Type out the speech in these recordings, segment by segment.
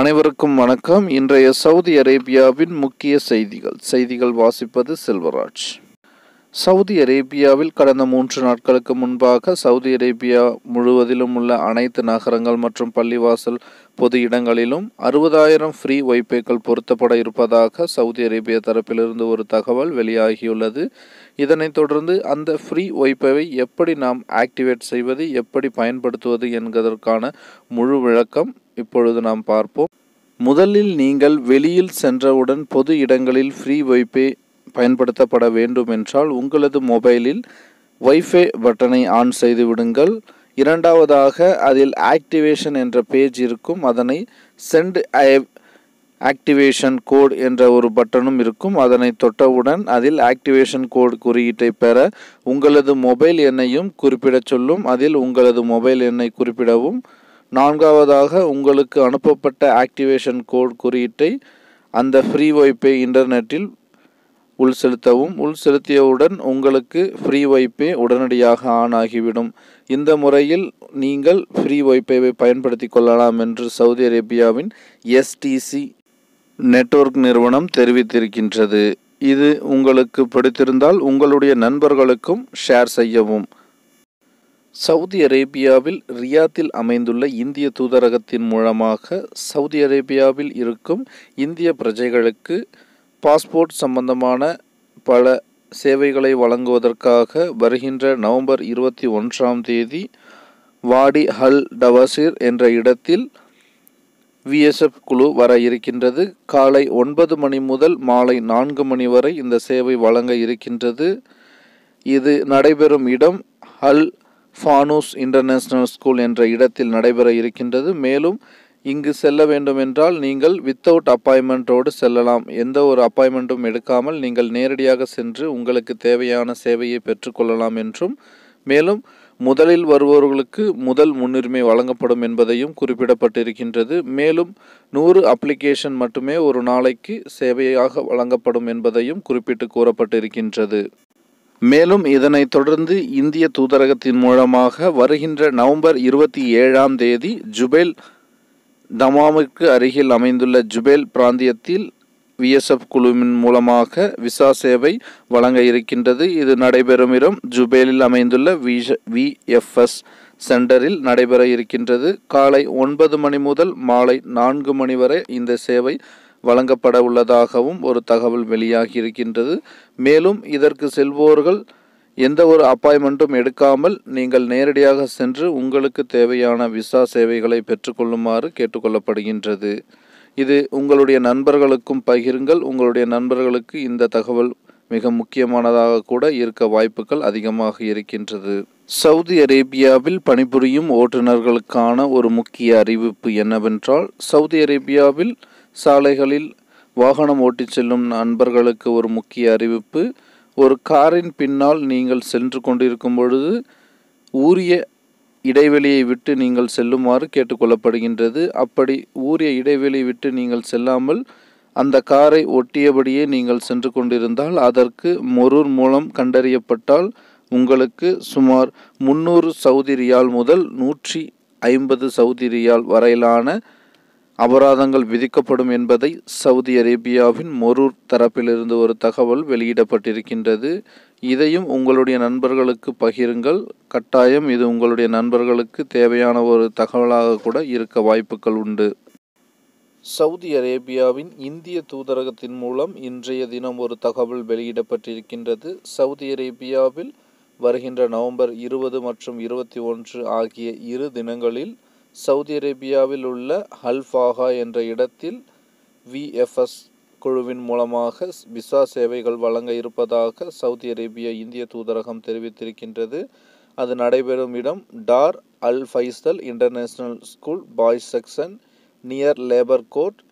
அனைவருக்கும் வணக்கம் இன்றைய சவுதி அரேபியாவின் முக்கிய செய்திகள் செய்திகள் வாசிப்பது செல்வராஜ் சவுதி அரேபியாவில் கடந்த மூன்று நாட்களுக்கு முன்பாக சவுதி அரேபியா முழுவதிலும் உள்ள அனைத்து நகரங்கள் மற்றும் பள்ளிவாசல் பொது இடங்களிலும் அறுபதாயிரம் ஃப்ரீ வைபேக்கள் பொருத்தப்பட இருப்பதாக சவுதி அரேபியா தரப்பிலிருந்து ஒரு தகவல் வெளியாகியுள்ளது இதனைத் தொடர்ந்து அந்த ஃப்ரீ வைஃபைவை எப்படி நாம் ஆக்டிவேட் செய்வது எப்படி பயன்படுத்துவது என்பதற்கான முழு விளக்கம் இப்பொழுது நாம் பார்ப்போம் முதலில் நீங்கள் வெளியில் சென்றவுடன் பொது இடங்களில் ஃப்ரீ வைஃபை பயன்படுத்தப்பட வேண்டும் என்றால் உங்களது மொபைலில் வைஃபை பட்டனை ஆன் செய்து விடுங்கள் இரண்டாவதாக அதில் ஆக்டிவேஷன் என்ற பேஜ் இருக்கும் அதனை சென்ட் ஆக்டிவேஷன் கோட் என்ற ஒரு பட்டனும் இருக்கும் அதனை தொட்டவுடன் அதில் ஆக்டிவேஷன் கோட் குறியீட்டை பெற உங்களது மொபைல் எண்ணையும் குறிப்பிடச் சொல்லும் அதில் உங்களது மொபைல் எண்ணை குறிப்பிடவும் நான்காவதாக உங்களுக்கு அனுப்பப்பட்ட ஆக்டிவேஷன் கோட் குறியீட்டை அந்த ஃப்ரீ வைப்பே இன்டர்நெட்டில் உள் செலுத்தவும் உள் செலுத்தியவுடன் உங்களுக்கு ஃப்ரீ வைப்பே உடனடியாக ஆன் ஆகிவிடும் இந்த முறையில் நீங்கள் ஃப்ரீ வைப்பேவை பயன்படுத்தி கொள்ளலாம் என்று சவுதி அரேபியாவின் எஸ்டிசி நெட்வொர்க் நிறுவனம் தெரிவித்திருக்கின்றது இது உங்களுக்கு பிடித்திருந்தால் உங்களுடைய நண்பர்களுக்கும் ஷேர் செய்யவும் சவுதி அரேபியாவில் ரியாத்தில் அமைந்துள்ள இந்திய தூதரகத்தின் மூலமாக சவுதி அரேபியாவில் இருக்கும் இந்திய பிரஜைகளுக்கு பாஸ்போர்ட் சம்பந்தமான பல சேவைகளை வழங்குவதற்காக வருகின்ற நவம்பர் இருபத்தி ஒன்றாம் தேதி வாடி ஹல் டவசிர் என்ற இடத்தில் விஎஸ்எஃப் குழு வர இருக்கின்றது காலை ஒன்பது மணி முதல் மாலை நான்கு மணி வரை இந்த சேவை வழங்க இருக்கின்றது இது நடைபெறும் இடம் ஹல் ஃபானூஸ் இன்டர்நேஷ்னல் ஸ்கூல் என்ற இடத்தில் நடைபெற இருக்கின்றது மேலும் இங்கு செல்ல வேண்டும் என்றால் நீங்கள் வித்தவுட் அப்பாயின்மெண்ட்டோடு செல்லலாம் எந்த ஒரு அப்பாயின்மெண்ட்டும் எடுக்காமல் நீங்கள் நேரடியாக சென்று உங்களுக்கு தேவையான சேவையை பெற்றுக்கொள்ளலாம் என்றும் மேலும் முதலில் வருபவர்களுக்கு முதல் முன்னுரிமை வழங்கப்படும் என்பதையும் குறிப்பிடப்பட்டிருக்கின்றது மேலும் நூறு அப்ளிகேஷன் மட்டுமே ஒரு நாளைக்கு சேவையாக வழங்கப்படும் என்பதையும் குறிப்பிட்டு கூறப்பட்டிருக்கின்றது மேலும் இதனைத் தொடர்ந்து இந்திய தூதரகத்தின் மூலமாக வருகின்ற நவம்பர் இருபத்தி ஏழாம் தேதி ஜுபேல் தமாமுக்கு அருகில் அமைந்துள்ள ஜுபேல் பிராந்தியத்தில் விஎஸ்எஃப் குழுவின் மூலமாக விசா சேவை வழங்க இருக்கின்றது இது நடைபெறும் இடம் ஜுபேலில் அமைந்துள்ள விஷ விஎஃப்எஸ் சென்டரில் நடைபெற இருக்கின்றது காலை ஒன்பது மணி முதல் மாலை நான்கு மணி வரை இந்த சேவை வழங்கப்பட உள்ளதாகவும் ஒரு தகவல் வெளியாகி இருக்கின்றது மேலும் இதற்கு செல்வோர்கள் எந்த ஒரு அப்பாயின்மெண்ட்டும் எடுக்காமல் நீங்கள் நேரடியாக சென்று உங்களுக்கு தேவையான விசா சேவைகளை பெற்றுக்கொள்ளுமாறு கேட்டுக்கொள்ளப்படுகின்றது இது உங்களுடைய நண்பர்களுக்கும் பகிருங்கள் உங்களுடைய நண்பர்களுக்கு இந்த தகவல் மிக முக்கியமானதாக கூட இருக்க வாய்ப்புகள் அதிகமாக இருக்கின்றது சவுதி அரேபியாவில் பணிபுரியும் ஓட்டுநர்களுக்கான ஒரு முக்கிய அறிவிப்பு என்னவென்றால் சவுதி அரேபியாவில் சாலைகளில் வாகனம் ஓட்டிச் செல்லும் நண்பர்களுக்கு ஒரு முக்கிய அறிவிப்பு ஒரு காரின் பின்னால் நீங்கள் சென்று கொண்டிருக்கும் பொழுது ஊரிய இடைவெளியை விட்டு நீங்கள் செல்லுமாறு கேட்டுக்கொள்ளப்படுகின்றது அப்படி ஊரிய இடைவெளி விட்டு நீங்கள் செல்லாமல் அந்த காரை ஒட்டியபடியே நீங்கள் சென்று கொண்டிருந்தால் அதற்கு மொரூர் மூலம் கண்டறியப்பட்டால் உங்களுக்கு சுமார் முன்னூறு சவுதிரியால் முதல் நூற்றி ஐம்பது சவுதிரியால் வரையிலான அபராதங்கள் விதிக்கப்படும் என்பதை சவுதி அரேபியாவின் மொரூர் தரப்பிலிருந்து ஒரு தகவல் வெளியிடப்பட்டிருக்கின்றது இதையும் உங்களுடைய நண்பர்களுக்கு பகிருங்கள் கட்டாயம் இது உங்களுடைய நண்பர்களுக்கு தேவையான ஒரு தகவலாக கூட இருக்க வாய்ப்புகள் உண்டு சவுதி அரேபியாவின் இந்திய தூதரகத்தின் மூலம் இன்றைய தினம் ஒரு தகவல் வெளியிடப்பட்டிருக்கின்றது சவுதி அரேபியாவில் வருகின்ற நவம்பர் இருபது மற்றும் இருபத்தி ஒன்று ஆகிய இரு தினங்களில் சவுதி அரேபியாவில் உள்ள ஹல்ஃபாகா என்ற இடத்தில் விஎஃப்எஸ் குழுவின் மூலமாக விசா சேவைகள் வழங்க இருப்பதாக சவுதி அரேபிய இந்திய தூதரகம் தெரிவித்திருக்கின்றது அது நடைபெறும் இடம் Dar Al Faisal international school boys section near labour court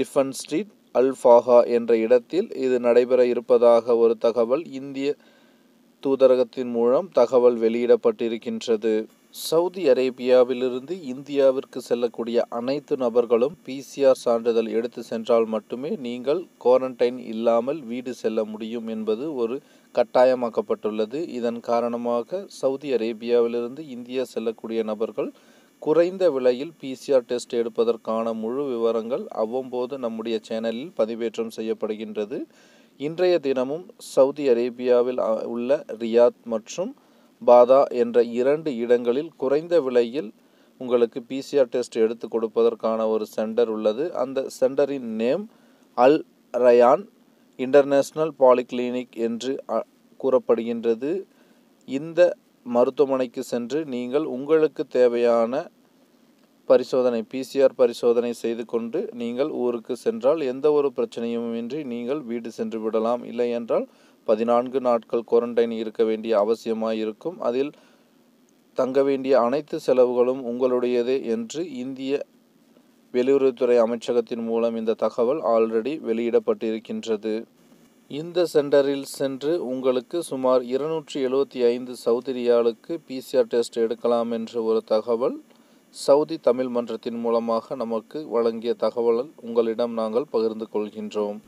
tiffin street அல்ஃபாஹா என்ற இடத்தில் இது நடைபெற இருப்பதாக ஒரு தகவல் இந்திய தூதரகத்தின் மூலம் தகவல் வெளியிடப்பட்டிருக்கின்றது சவுதி அரேபியாவிலிருந்து இந்தியாவிற்கு செல்லக்கூடிய அனைத்து நபர்களும் பிசிஆர் சான்றிதழ் எடுத்து சென்றால் மட்டுமே நீங்கள் குவாரண்டைன் இல்லாமல் வீடு செல்ல முடியும் என்பது ஒரு கட்டாயமாக்கப்பட்டுள்ளது இதன் காரணமாக சவுதி அரேபியாவிலிருந்து இந்தியா செல்லக்கூடிய நபர்கள் குறைந்த விலையில் பிசிஆர் டெஸ்ட் எடுப்பதற்கான முழு விவரங்கள் அவ்வப்போது நம்முடைய சேனலில் பதிவேற்றம் செய்யப்படுகின்றது இன்றைய தினமும் சவுதி அரேபியாவில் உள்ள ரியாத் மற்றும் பாதா என்ற இரண்டு இடங்களில் குறைந்த விலையில் உங்களுக்கு பிசிஆர் டெஸ்ட் எடுத்து கொடுப்பதற்கான ஒரு சென்டர் உள்ளது அந்த சென்டரின் name Al Rayan international polyclinic என்று கூறப்படுகின்றது இந்த மருத்துவமனைக்கு சென்று நீங்கள் உங்களுக்கு தேவையான பரிசோதனை பிசிஆர் பரிசோதனை செய்து கொண்டு நீங்கள் ஊருக்கு சென்றால் எந்த ஒரு பிரச்சனையும் இன்றி நீங்கள் வீடு சென்று விடலாம் இல்லை என்றால் பதினான்கு நாட்கள் குவாரண்டைன் இருக்க வேண்டிய அவசியமாக இருக்கும் அதில் தங்க வேண்டிய அனைத்து செலவுகளும் உங்களுடையது என்று இந்திய வெளியுறவுத்துறை அமைச்சகத்தின் மூலம் இந்த தகவல் ஆல்ரெடி வெளியிடப்பட்டிருக்கின்றது இந்த சென்டரில் சென்று உங்களுக்கு சுமார் இருநூற்றி எழுபத்தி ஐந்து சவுதிரியாளுக்கு பிசிஆர் டெஸ்ட் எடுக்கலாம் என்ற ஒரு தகவல் சவுதி தமிழ் மன்றத்தின் மூலமாக நமக்கு வழங்கிய தகவல் உங்களிடம் நாங்கள் பகிர்ந்து கொள்கின்றோம்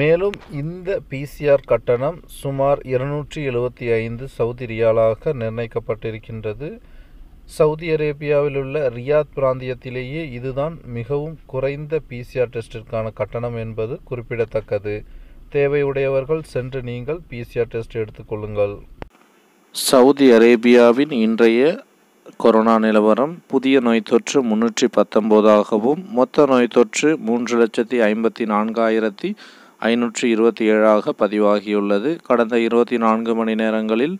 மேலும் இந்த பிசிஆர் கட்டணம் சுமார் இருநூற்றி எழுபத்தி ஐந்து சவுதி ரியாலாக நிர்ணயிக்கப்பட்டிருக்கின்றது சவுதி அரேபியாவில் உள்ள ரியாத் பிராந்தியத்திலேயே இதுதான் மிகவும் குறைந்த பிசிஆர் டெஸ்டிற்கான கட்டணம் என்பது குறிப்பிடத்தக்கது தேவையுடையவர்கள் சென்று நீங்கள் பிசிஆர் டெஸ்ட் எடுத்துக்கொள்ளுங்கள் சவுதி அரேபியாவின் இன்றைய கொரோனா நிலவரம் புதிய நோய் தொற்று முன்னூற்றி பத்தொம்போதாகவும் மொத்த நோய் தொற்று மூன்று லட்சத்தி ஐம்பத்தி நான்காயிரத்தி ஐநூற்றி இருபத்தி ஏழாக பதிவாகியுள்ளது கடந்த இருபத்தி நான்கு மணி நேரங்களில்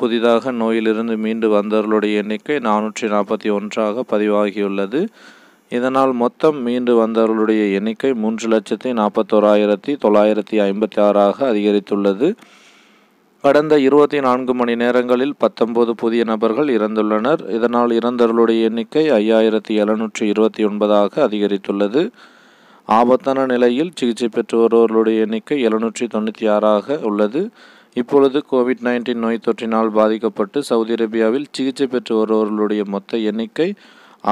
புதிதாக நோயிலிருந்து மீண்டு வந்தவர்களுடைய எண்ணிக்கை நானூற்றி நாற்பத்தி ஒன்றாக பதிவாகியுள்ளது இதனால் மொத்தம் மீண்டு வந்தவர்களுடைய எண்ணிக்கை மூன்று லட்சத்தி நாற்பத்தோராயிரத்தி தொள்ளாயிரத்தி ஐம்பத்தி ஆறாக அதிகரித்துள்ளது கடந்த இருபத்தி நான்கு மணி நேரங்களில் பத்தொன்பது புதிய நபர்கள் இறந்துள்ளனர் இதனால் இறந்தவர்களுடைய எண்ணிக்கை ஐயாயிரத்தி எழுநூற்றி இருபத்தி ஒன்பதாக அதிகரித்துள்ளது ஆபத்தான நிலையில் சிகிச்சை பெற்று வருவர்களுடைய எண்ணிக்கை எழுநூற்றி தொண்ணூற்றி ஆறாக உள்ளது இப்பொழுது கோவிட் நைன்டீன் நோய் தொற்றினால் பாதிக்கப்பட்டு சவுதி அரேபியாவில் சிகிச்சை பெற்று வருவர்களுடைய மொத்த எண்ணிக்கை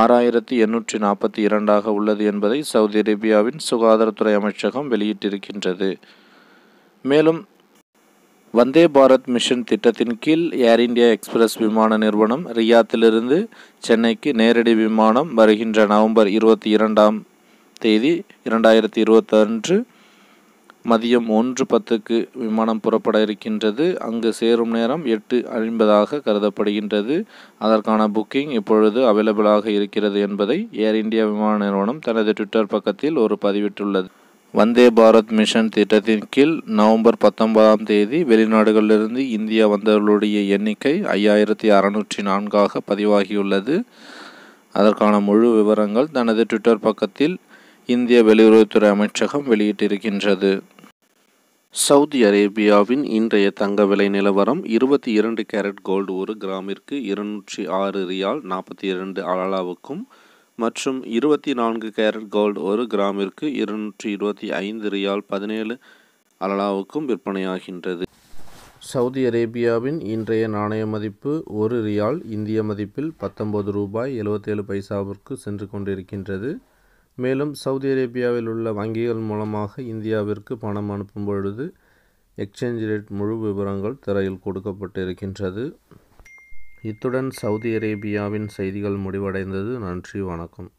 ஆறாயிரத்தி எண்ணூற்றி நாற்பத்தி இரண்டாக உள்ளது என்பதை சவுதி அரேபியாவின் சுகாதாரத்துறை அமைச்சகம் வெளியிட்டிருக்கின்றது மேலும் வந்தே பாரத் மிஷன் திட்டத்தின் கீழ் ஏர் இந்தியா எக்ஸ்பிரஸ் விமான நிறுவனம் ரியாத்திலிருந்து சென்னைக்கு நேரடி விமானம் வருகின்ற நவம்பர் இருபத்தி இரண்டாம் தேதி இரண்டாயிரத்தி இருபத்தன்று மதியம் ஒன்று பத்துக்கு விமானம் புறப்பட இருக்கின்றது அங்கு சேரும் நேரம் எட்டு ஐம்பதாக கருதப்படுகின்றது அதற்கான புக்கிங் இப்பொழுது அவைலபிளாக இருக்கிறது என்பதை ஏர் இந்தியா விமான நிறுவனம் தனது ட்விட்டர் பக்கத்தில் ஒரு பதிவிட்டுள்ளது வந்தே பாரத் மிஷன் திட்டத்தின் கீழ் நவம்பர் பத்தொன்பதாம் தேதி வெளிநாடுகளிலிருந்து இந்தியா வந்தவர்களுடைய எண்ணிக்கை ஐயாயிரத்தி அறநூற்றி நான்காக பதிவாகியுள்ளது அதற்கான முழு விவரங்கள் தனது ட்விட்டர் பக்கத்தில் இந்திய வெளியுறவுத்துறை அமைச்சகம் வெளியிட்டிருக்கின்றது சவுதி அரேபியாவின் இன்றைய தங்க விலை நிலவரம் இருபத்தி இரண்டு கேரட் கோல்டு ஒரு கிராமிற்கு இருநூற்றி ஆறு ரியால் நாற்பத்தி இரண்டு அலாலாவுக்கும் மற்றும் இருபத்தி நான்கு கேரட் கோல்டு ஒரு கிராமிற்கு இருநூற்றி இருபத்தி ஐந்து ரியால் பதினேழு அலலாவுக்கும் விற்பனையாகின்றது சவுதி அரேபியாவின் இன்றைய நாணய மதிப்பு ஒரு ரியால் இந்திய மதிப்பில் பத்தொன்பது ரூபாய் எழுபத்தேழு பைசாவிற்கு சென்று கொண்டிருக்கின்றது மேலும் சவுதி அரேபியாவில் உள்ள வங்கிகள் மூலமாக இந்தியாவிற்கு பணம் அனுப்பும் பொழுது எக்ஸ்சேஞ்ச் ரேட் முழு விவரங்கள் திரையில் கொடுக்கப்பட்டிருக்கின்றது இத்துடன் சவுதி அரேபியாவின் செய்திகள் முடிவடைந்தது நன்றி வணக்கம்